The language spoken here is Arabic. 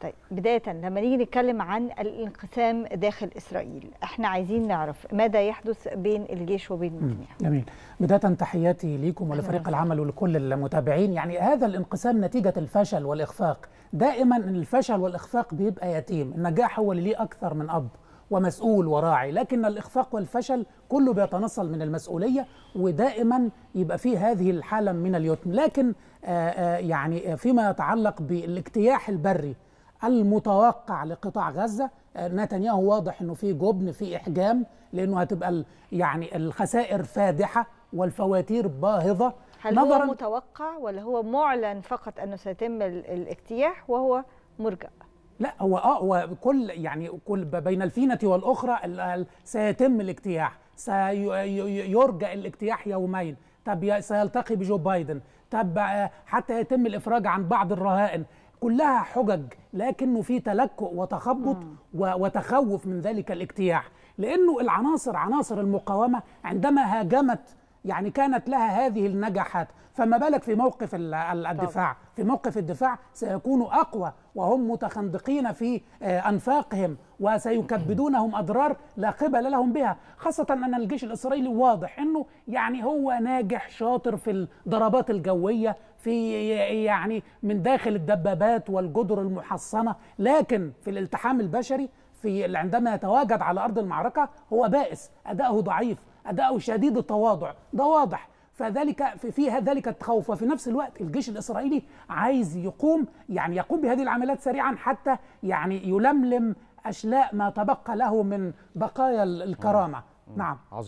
طيب بداية لما نيجي نتكلم عن الانقسام داخل إسرائيل احنا عايزين نعرف ماذا يحدث بين الجيش وبين نتنياهو جميل بداية تحياتي ليكم ولفريق العمل ولكل المتابعين يعني هذا الانقسام نتيجة الفشل والإخفاق دائما الفشل والإخفاق بيبقى يتيم النجاح هو اللي ليه أكثر من أب ومسؤول وراعي لكن الإخفاق والفشل كله بيتنصل من المسؤولية ودائما يبقى في هذه الحالة من اليتم لكن آآ آه، آه، يعني آه، فيما يتعلق بالاجتياح البري المتوقع لقطاع غزه آه، نتنياهو واضح انه في جبن في احجام لانه هتبقى يعني الخسائر فادحه والفواتير باهظه هل هو متوقع ولا هو معلن فقط انه سيتم الاجتياح وهو مرجئ لا هو اه هو كل يعني كل بين الفينه والاخرى سيتم الاجتياح سيرجى الاجتياح يومين طب سيلتقي بجو بايدن طب آه، حتى يتم الافراج عن بعض الرهائن كلها حجج لكنه في تلكؤ وتخبط وتخوف من ذلك الاجتياح لانه العناصر عناصر المقاومه عندما هاجمت يعني كانت لها هذه النجاحات فما بالك في موقف الدفاع في موقف الدفاع سيكونوا اقوى وهم متخندقين في آه، انفاقهم وسيكبدونهم أضرار لا قبل لهم بها خاصة أن الجيش الإسرائيلي واضح أنه يعني هو ناجح شاطر في الضربات الجوية في يعني من داخل الدبابات والجدر المحصنة لكن في الالتحام البشري في عندما يتواجد على أرض المعركة هو بائس أداؤه ضعيف أداؤه شديد التواضع ده واضح فذلك في, فيها ذلك التخوف وفي نفس الوقت الجيش الاسرائيلي عايز يقوم يعني يقوم بهذه العمليات سريعا حتى يعني يلملم أشلاء ما تبقى له من بقايا الكرامة نعم عظيم